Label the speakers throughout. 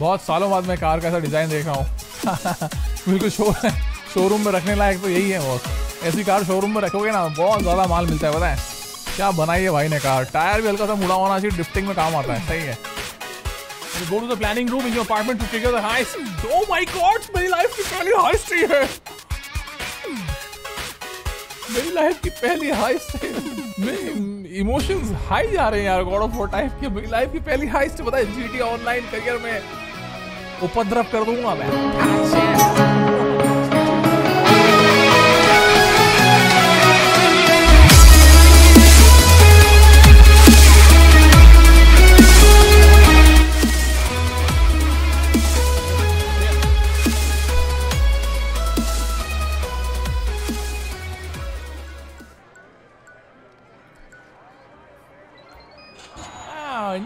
Speaker 1: बहुत सालों बाद मैं कार का ऐसा डिज़ाइन देख रहा हूँ बिल्कुल शो शोरूम में रखने लायक तो यही है बहुत ऐसी कार शोरूम में रखोगे ना बहुत ज़्यादा माल मिलता है पता क्या बनाई है भाई ने कार टायर भी हल्का सा मुड़ा होना चाहिए डिफ्टिंग में काम आता है सही है go to the planning room in your apartment to figure the heist. Oh my god, मेरी लाइफ की पहली heist ही है. मेरी लाइफ की पहली heist है. मेरे इमोशंस हाई जा रहे हैं यार गॉड ऑफ वॉर टाइप की मेरी लाइफ की पहली हाइस्ट बताए जीटी ऑनलाइन करियर में उपद्रव कर दूंगा मैं no!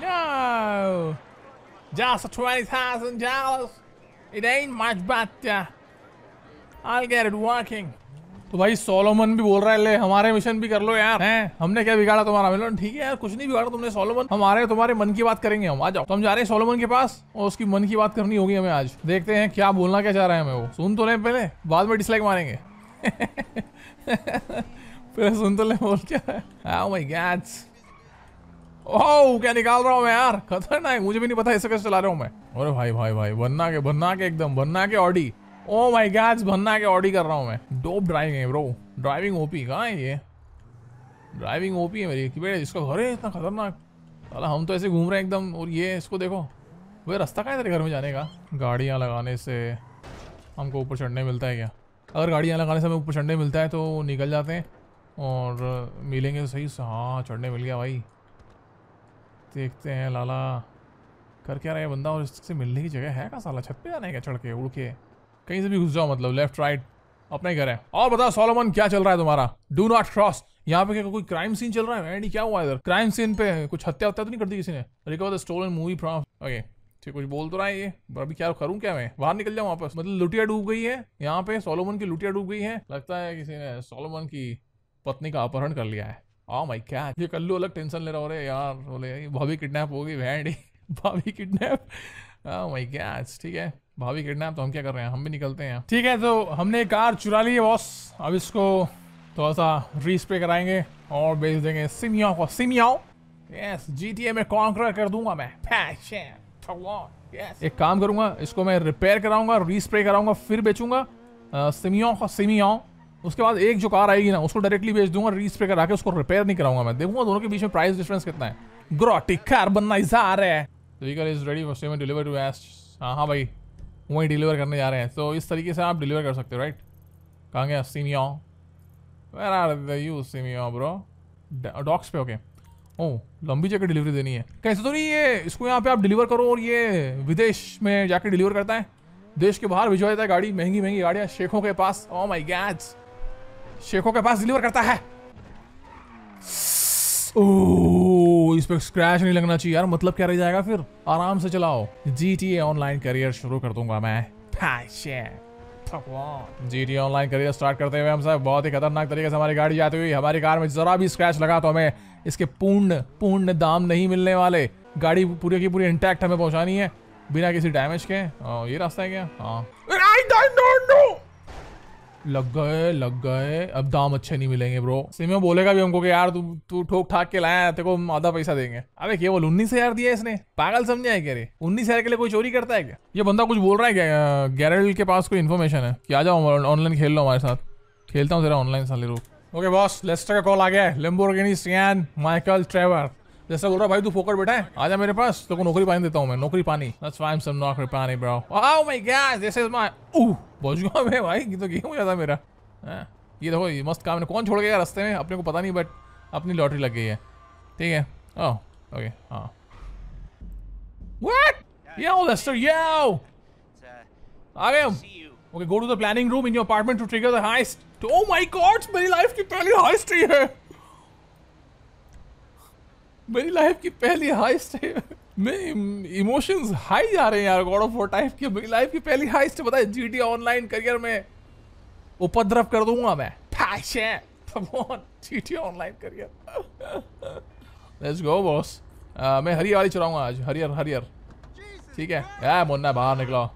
Speaker 1: हाँ, Just twenty thousand dollars. It ain't much but uh, I'll get it working. तो भाई सोलोमन भी बोल रहा है ले हमारे मिशन भी कर लो यार हैं हमने क्या बिगाड़ा तुम्हारा मिलन ठीक है यार कुछ नहीं बिगाड़ा तुमने सोलोमन हमारे तुम्हारे मन की बात करेंगे हम आ जाओ तो हम जा रहे हैं सोलोमन के पास और उसकी मन की बात करनी होगी हमें आज देखते हैं क्या बोलना क्या चाह रहा है हमें वो सुन तो ले पहले बाद में डिसलाइक मारेंगे पहले सुन तो ले बोल क्या है oh ओह क्या निकाल रहा हूँ मैं यार खतरनाक मुझे भी नहीं पता ऐसे कैसे चला रहा हूँ मैं अरे भाई भाई भाई बनना के बनना के एकदम बनना के ऑडी ओ माय गॉड बनना के ऑडी कर रहा हूँ मैं डोप ड्राइविंग है ब्रो ड्राइविंग ओपी कहाँ है ये ड्राइविंग ओपी है मेरी कि बेटा इसका घर है इतना खतरनाक अला हम तो ऐसे घूम रहे हैं एकदम और ये इसको देखो वह रास्ता कहाँ है तेरे घर में जाने का गाड़ियाँ लगाने से हमको ऊपर चढ़ने मिलता है क्या अगर गाड़ियाँ लगाने से हमें ऊपर चढ़ने मिलता है तो निकल जाते हैं और मिलेंगे तो सही हाँ चढ़ने मिल गया भाई देखते हैं लाला कर क्या रहा है बंदा और इससे मिलने की जगह है का साला छत पे जाने चढ़ के उड़ के कहीं से भी घुस जाओ मतलब लेफ्ट राइट अपना ही घर है और बताओ सोलोमन क्या चल रहा है तुम्हारा डू नॉट क्रॉस यहाँ पे क्या कोई क्राइम सीन चल रहा है एंड क्या हुआ इधर क्राइम सीन पे कुछ हत्या हत्या तो नहीं कर दी किसी ने recover the stolen movie from okay ठीक कुछ बोल तो रहा है ये पर अभी क्या करूँ क्या मैं बाहर निकल जाऊँ वापस मतलब लुटिया डूब गई है यहाँ पे सोलोमन की लुटिया डूब गई है लगता है किसी ने सोलोमन की पत्नी का अपहरण कर लिया है ओह माय गॉड ये कल्लू अलग टेंशन ले रहा हो रहे यार बोले भाभी किडनैप होगी भैंड भाभी किडनैप ओह माय गॉड ठीक है भाभी किडनैप तो हम क्या कर रहे हैं हम भी निकलते हैं ठीक है तो हमने कार चुरा ली है बॉस अब इसको थोड़ा सा रीस्प्रे कराएंगे और भेज देंगे सिमियाओ को सिमियाओ यस जीटीए में कॉन्कर कर दूंगा मैं यस एक काम करूंगा इसको मैं रिपेयर कराऊंगा रीस्प्रे कराऊंगा फिर बेचूंगा uh, सिमियाओ को सिमियाओ उसके बाद एक जो कार आएगी ना उसको डायरेक्टली बेच दूंगा रीस पे करा के उसको रिपेयर नहीं कराऊंगा मैं देखूंगा दोनों के बीच में प्राइस डिफरेंस कितना है ग्रोटिक कार बनना ऐसा आ रहा है vehicle is ready for seven deliver to us हाँ हाँ भाई वहीं डिलीवर करने जा रहे हैं तो इस तरीके से आप डिलीवर कर सकते हो राइट कहाँ गया Simeon where are you Simeon bro docks पे ओके ओ oh, लंबी जगह डिलीवरी देनी है कैसे तो नहीं ये इसको यहाँ पे आप डिलीवर करो और ये विदेश में जाके डिलीवर करता है देश के बाहर भिजवा देता है गाड़ी महंगी महंगी गाड़ियाँ शेखों के पास ओ माई गैड्स शेखों के पास डिलीवर करता है ओह इस पर स्क्रैच नहीं लगना चाहिए यार मतलब क्या रह जाएगा फिर आराम से चलाओ जी टी ऑनलाइन करियर शुरू कर दूंगा मैं G T online career start करते हुए हम सब बहुत ही खतरनाक तरीके से हमारी गाड़ी जाती हुई हमारी कार में जरा भी स्क्रैच लगा तो हमें इसके पूर्ण पूर्ण दाम नहीं मिलने वाले गाड़ी पूरी की पूरी इंटैक्ट हमें पहुंचानी है बिना किसी डैमेज के आ, हाँ, ये रास्ता है क्या हाँ लग गए लग गए अब दाम अच्छे नहीं मिलेंगे ब्रो सिमियो बोलेगा भी हमको कि यार तू तू ठोक ठाक के लाया है तेको आधा पैसा देंगे अबे केवल उन्नीस हजार दिया इसने पागल समझा है क्या रे उन्नीस हजार के लिए कोई चोरी करता है क्या ये बंदा कुछ बोल रहा है क्या गैरल के पास कोई इन्फॉर्मेशन है कि आ जाओ ऑनलाइन खेल लो हमारे साथ खेलता हूँ जरा ऑनलाइन साले रोक ओके बॉस लेस्टर का कॉल आ गया है लिम्बोर्गिनी सियान माइकल ट्रेवर जैसे बोल रहा भाई तू फोकट बैठा है आजा मेरे पास तो को नौकरी पानी देता हूँ मैं नौकरी पानी that's why I am some नौकरी पानी bro oh my god this is my oh पहुंच गया मैं भाई ये तो गेम हो जाता मेरा आ, हाँ, ये देखो ये मस्त काम है कौन छोड़ गया रास्ते में अपने को पता नहीं बट अपनी लॉटरी लग गई है ठीक है ओह ओके हां व्हाट Yo, लेस्टर yo! आ गए हम okay go to the planning room in your apartment to trigger the heist oh my god मेरी लाइफ की पहली हाइस्ट ही है मेरी लाइफ की पहली हाइस्ट है मैं इमोशंस हाई जा रहे हैं यार गॉड ऑफ वॉर टाइप की मेरी लाइफ की पहली हाइस्ट बताए जी ऑनलाइन करियर में उपद्रव कर दूंगा मैं fashion G online career let's go boss मैं हरी वाली चलाऊंगा आज हरियर हरियर ठीक है या मुन्ना बाहर निकलो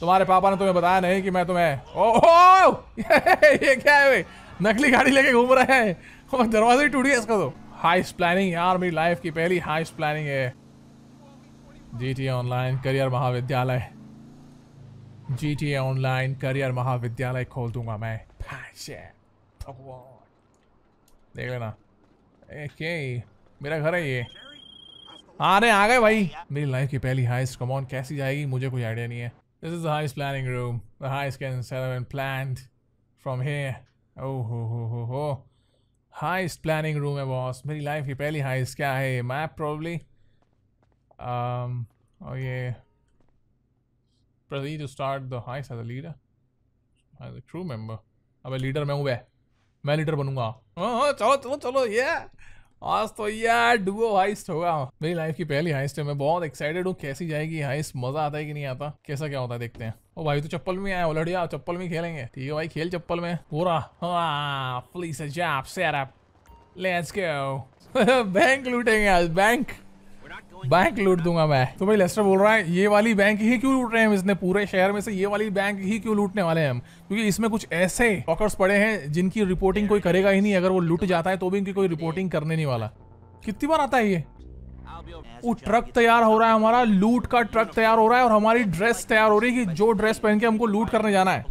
Speaker 1: तुम्हारे पापा ने तुम्हें बताया नहीं कि मैं तुम्हें ओह ये क्या है भाई नकली गाड़ी लेके घूम रहा है दरवाजा ही टूट गया इसका तो हाइस्ट प्लानिंग यार मेरी लाइफ की पहली हाइस्ट प्लानिंग है जीटीए ऑनलाइन करियर महाविद्यालय जीटीए ऑनलाइन करियर महाविद्यालय खोल दूंगा मैं देख लेना के मेरा घर है ये अरे हाँ, आ गए भाई मेरी लाइफ की पहली हाइस्ट कमॉन कैसी जाएगी मुझे कोई आइडिया नहीं है this is the heist planning room the heist can seven plan from here oh हो हो हो हो हाइस्ट प्लानिंग रूम है बॉस मेरी लाइफ की पहली हाइस्ट क्या है मैप प्रॉब्ली um, और ये Pradeep to start the heist as a leader as a true member अब लीडर मैं हूँ वह मैं लीडर बनूंगा हाँ, हाँ, चलो चलो चलो ये yeah! आज तो यार डुओ हाइस्ट होगा मेरी लाइफ की पहली हाइस्ट है मैं बहुत एक्साइटेड हूँ कैसी जाएगी हाइस्ट मजा आता है कि नहीं आता कैसा क्या होता है देखते हैं ओ भाई तो चप्पल में आया ऑलरेडी चप्पल में खेलेंगे ठीक है भाई खेल चप्पल में पूरा हाँ प्लीज लेट्स गो बैंक लूटेंगे आज बैंक बैंक लूट दूंगा मैं तो भाई लेस्टर बोल रहा है ये वाली बैंक ही क्यों लूट रहे हैं इसने पूरे शहर में से ये वाली बैंक ही क्यों लूटने वाले हैं हम क्योंकि इसमें कुछ ऐसे टॉकर्स पड़े हैं जिनकी रिपोर्टिंग कोई करेगा ही नहीं अगर वो लूट जाता है तो भी इनकी कोई रिपोर्टिंग करने नहीं वाला कितनी बार आता है ये वो ट्रक तैयार हो रहा है हमारा लूट का ट्रक तैयार हो रहा है और हमारी ड्रेस तैयार हो रही है कि जो ड्रेस पहन के हमको लूट करने जाना है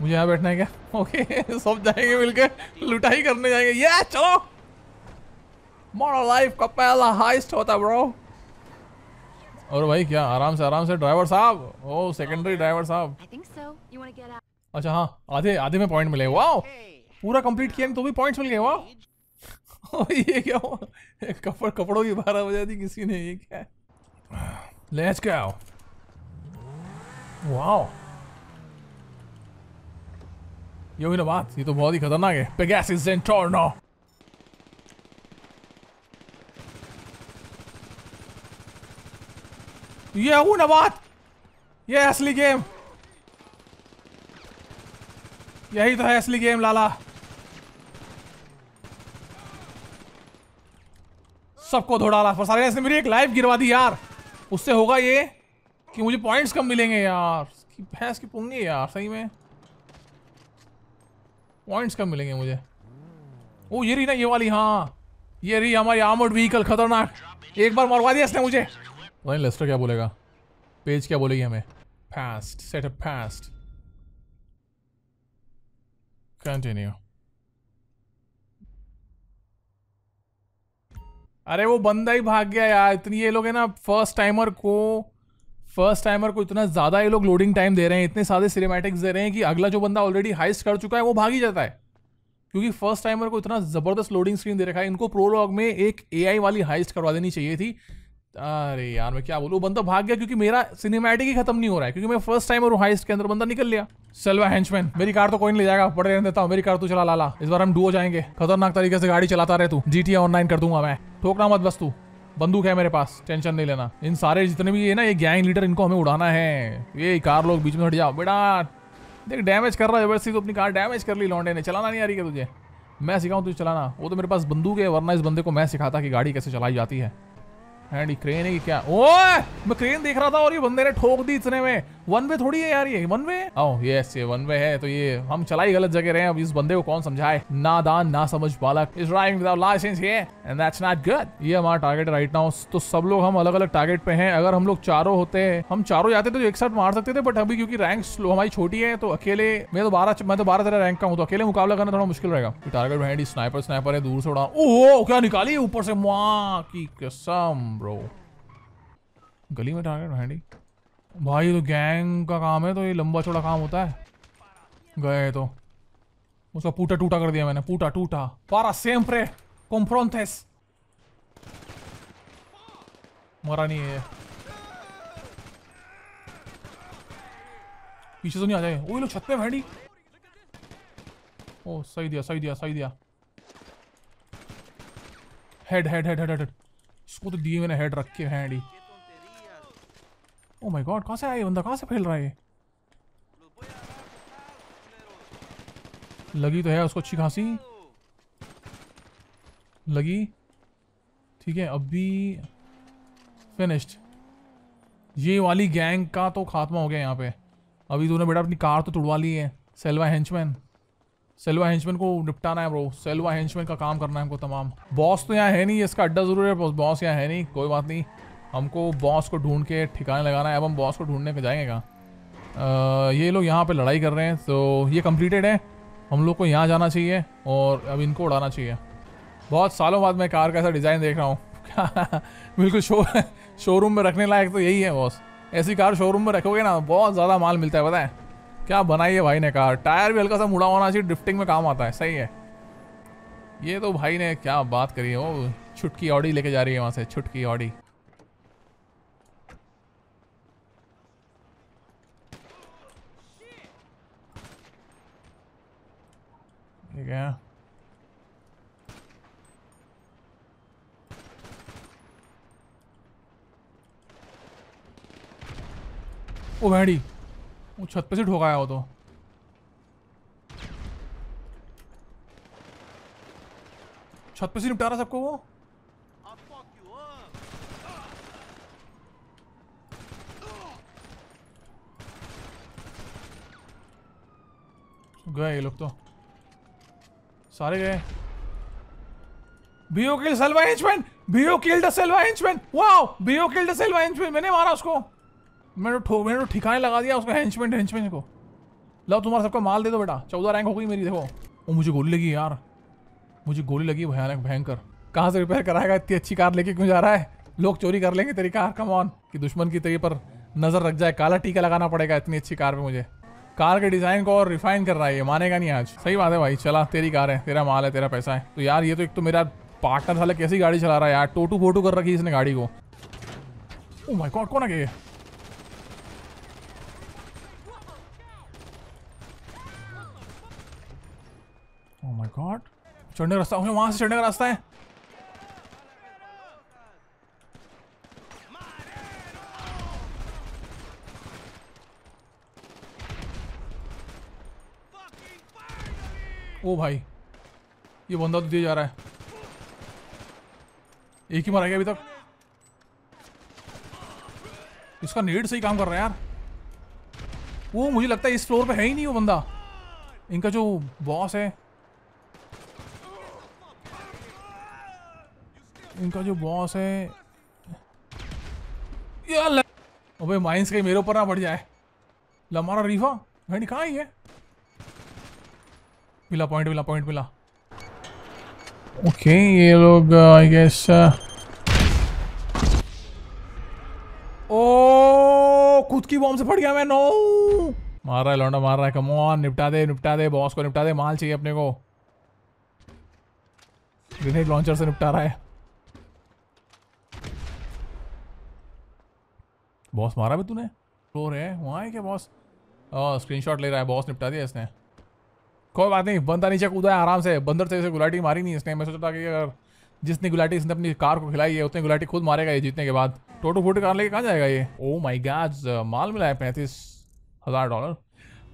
Speaker 1: मुझे यहाँ बैठना है क्या ओके सब जाएंगे मिलकर लुटाई करने जाएंगे ये चलो मॉडल लाइफ का पहला हाइस्ट होता है ब्रो और भाई क्या आराम से आराम से ड्राइवर साहब ओ सेकेंडरी ड्राइवर oh, साहब अच्छा हाँ आधे आधे में पॉइंट मिले वाह पूरा कंप्लीट किया तो भी पॉइंट मिल गए ये क्या हुआ कपड़ कपड़ों की बारह बजा दी किसी ने ये क्या लेट्स क्या वाह ये हुई ना बात ये तो बहुत ही खतरनाक है पेगासिस सेंटोर्नो ये ना बात ये असली गेम यही तो है असली गेम लाला सबको धो डाला पर सारे इसने मेरी एक लाइफ गिरवा दी यार उससे होगा ये कि मुझे पॉइंट्स कम मिलेंगे यार की भैंस की पुंगी यार सही में पॉइंट्स कम मिलेंगे मुझे ओ ये रही ना ये वाली हाँ ये रही हमारी आमोड व्हीकल खतरनाक एक बार मरवा दिया इसने मुझे वहीं लेस्टर क्या बोलेगा पेज क्या बोलेगी हमें fast set up fast continue अरे वो बंदा ही भाग गया यार इतनी ये लोग है ना फर्स्ट टाइमर को फर्स्ट टाइमर को इतना ज़्यादा ये लोग लोडिंग टाइम दे रहे हैं इतने सारे सिनेमैटिक्स दे रहे हैं कि अगला जो बंदा ऑलरेडी हाइस्ट कर चुका है वो भाग ही जाता है क्योंकि फर्स्ट टाइमर को इतना ज़बरदस्त लोडिंग स्क्रीन दे रखा है इनको प्रोलॉग में एक एआई वाली हाइस्ट करवा देनी चाहिए थी अरे यार मैं क्या बोलूँ बंदा भाग गया क्योंकि मेरा सिनेमैटिक ही खत्म नहीं हो रहा है क्योंकि मैं फर्स्ट टाइम और हाइस्ट के अंदर बंदा निकल लिया सलवा हैंचमैन मेरी कार तो कोई नहीं ले जाएगा पड़े रहने देता हूँ मेरी कार तो चला लाला इस बार हम डुओ जाएंगे खतरनाक तरीके से गाड़ी चलाता रहे तू जी ऑनलाइन कर दूंगा मैं ठोकना मत बस तू बंदूक है मेरे पास टेंशन नहीं लेना इन सारे जितने भी है ना ये गैंग लीडर इनको हमें उड़ाना है ये कार लोग बीच में हट जाओ बेटा देख डैमेज कर रहा है वैसे तो अपनी कार डैमेज कर ली लौंडे ने चलाना नहीं आ रही है तुझे मैं सिखाऊं तुझे चलाना वो तो मेरे पास बंदूक है वरना इस बंदे को मैं सिखाता कि गाड़ी कैसे चलाई जाती है एंड क्रेन है क्या ओए मैं क्रेन देख रहा था और ये बंदे ने ठोक दी इतने में वन वे थोड़ी है यार ये वन वे आओ यस ये वन वे है तो ये हम चला ही गलत जगह रहे हैं अब इस बंदे को कौन समझाए दान ना समझ बालक इज ड्राइविंग विदाउट लाइसेंस ये एंड दैट्स नॉट गुड ये हमारा टारगेट राइट नाउ तो सब लोग हम अलग अलग टारगेट पे हैं अगर हम लोग चारों होते हम चारों जाते तो एक साथ मार सकते थे बट अभी क्योंकि रैंक हमारी छोटी है तो अकेले मैं तो बारह मैं तो बारह तरह रैंक का हूँ तो अकेले मुकाबला करना थोड़ा मुश्किल रहेगा टारगेट स्नाइपर स्नाइपर है दूर से उड़ा ओह क्या निकाली ऊपर से मुआ की कसम ब्रो गली में टारगेट हैंडी भाई तो गैंग का काम है तो ये लंबा छोटा काम होता है गए तो उसका पूटा टूटा कर दिया मैंने पूटा टूटा पारा सेम प्रे कॉम्फ्रोन्थेस मरा नहीं है पीछे तो नहीं आ जाए वो लोग छत पे भेड़ी ओ सही दिया सही दिया सही दिया head head head head head, head. उसको तो दिए मैंने हेड रख के हैंड ही ओ माय गॉड कहाँ से आया बंदा कहाँ से फैल रहा है ये लगी तो है उसको अच्छी खासी लगी ठीक है अब भी फिनिश्ड ये वाली गैंग का तो खात्मा हो गया यहाँ पे अभी तूने बेटा अपनी कार तो तुड़वा ली है सेल्वा हेंचमैन सेलवा हेंचमैन को निपटाना है ब्रो सेलवा हेंचमैन का काम करना है हमको तमाम बॉस तो यहाँ है नहीं इसका अड्डा ज़रूर है बॉस यहाँ है नहीं कोई बात नहीं हमको बॉस को ढूंढ के ठिकाने लगाना है अब हम बॉस को ढूंढने पे जाएंगे कहाँ ये लोग यहाँ पे लड़ाई कर रहे हैं तो ये कम्प्लीटेड है हम लोग को यहाँ जाना चाहिए और अब इनको उड़ाना चाहिए बहुत सालों बाद मैं कार का ऐसा डिज़ाइन देख रहा हूँ बिल्कुल शो शोरूम में रखने लायक तो यही है बॉस ऐसी कार शोरूम में रखोगे ना बहुत ज़्यादा माल मिलता है पता क्या बनाई है भाई ने कार टायर भी हल्का सा मुड़ा होना चाहिए ड्रिफ्टिंग में काम आता है सही है ये तो भाई ने क्या बात करी है वो छुटकी ऑडी लेके जा रही है वहाँ से छुटकी ऑडी ठीक है ओ भैड़ी वो छत पे से ठोकाया हो तो छत पे से निपटा रहा सबको वो गए ये लोग तो सारे गए BO kill Selva Inchman BO killed Selva Inchman wow BO killed Selva Inchman मैंने मारा उसको मैंने ठो मैंने ठिकाने लगा दिया उसको हेंचमेंट हेंचमेंट को लाओ तुम्हारा सबका माल दे दो बेटा चौदह रैंक हो गई मेरी देखो वो मुझे गोली लगी यार मुझे गोली लगी भयानक भयंकर कहाँ से रिपेयर कराएगा इतनी अच्छी कार लेके क्यों जा रहा है लोग चोरी कर लेंगे तेरी कार कम ऑन कि दुश्मन की तरी पर नज़र रख जाए काला टीका लगाना पड़ेगा इतनी अच्छी कार पर मुझे कार के डिज़ाइन को और रिफाइन कर रहा है ये मानेगा नहीं आज सही बात है भाई चला तेरी कार है तेरा माल है तेरा पैसा है तो यार ये तो एक तो मेरा पार्टनर साला कैसी गाड़ी चला रहा है यार टोटू फोटू कर रखी इसने गाड़ी को ओ माय गॉड कौन आ गया चढ़ने का रास्ता वहां से चढ़ने का रास्ता है ओ भाई ये बंदा तो दिया जा रहा है एक ही मारा गया अभी तक इसका नेट सही काम कर रहा है यार वो मुझे लगता है इस फ्लोर पे है ही नहीं वो बंदा इनका जो बॉस है इनका जो बॉस है यार अबे माइंस कहीं मेरे ऊपर ना पड़ जाए लमारा रीफा घड़ी कहाँ ही है मिला पॉइंट मिला पॉइंट मिला ओके okay, ये लोग आई गेस ओ खुद की बॉम्ब से फट गया मैं नो मार रहा है लौंडा मार रहा है कमोन निपटा दे निपटा दे बॉस को निपटा दे माल चाहिए अपने को ग्रेनेड लॉन्चर से निपटा रहा है बॉस मारा भी तूने फ्लोर है वहाँ है क्या बॉस स्क्रीन शॉट ले रहा है बॉस निपटा दिया इसने कोई बात नहीं बंदा नीचे कूदा है आराम से बंदर से तो इसे गुलाटी मारी नहीं इसने मैं सोचा था कि अगर जिसने गुलाटी इसने अपनी कार को खिलाई है उतनी गुलाटी खुद मारेगा ये जीतने के बाद टोटो फोटो कार लेके कहाँ जाएगा ये ओ माई गाज माल मिला है पैंतीस हज़ार डॉलर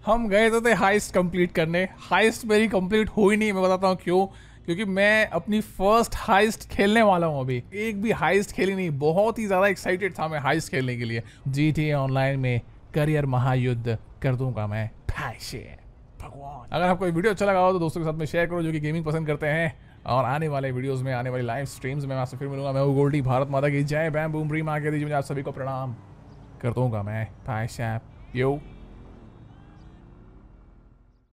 Speaker 1: हम गए तो थे हाइस्ट कंप्लीट करने हाइस्ट मेरी कंप्लीट हुई नहीं मैं बताता हूँ क्यों क्योंकि मैं अपनी फर्स्ट हाइस्ट खेलने वाला हूँ अभी एक भी हाइस्ट खेली नहीं बहुत ही ज़्यादा एक्साइटेड था मैं हाइस्ट खेलने के लिए जी टी ऑनलाइन में करियर महायुद्ध कर दूंगा मैं भगवान अगर आपको वीडियो अच्छा लगा हो तो दोस्तों के साथ में शेयर करो जो कि गेमिंग पसंद करते हैं और आने वाले वीडियोस में आने वाली लाइव स्ट्रीम्स में आपसे फिर मिलूंगा मैं वो गोल्डी भारत माता की जय बैम बूम री माँ के दीजिए मुझे आप सभी को प्रणाम कर दूंगा मैं भाई शैप यो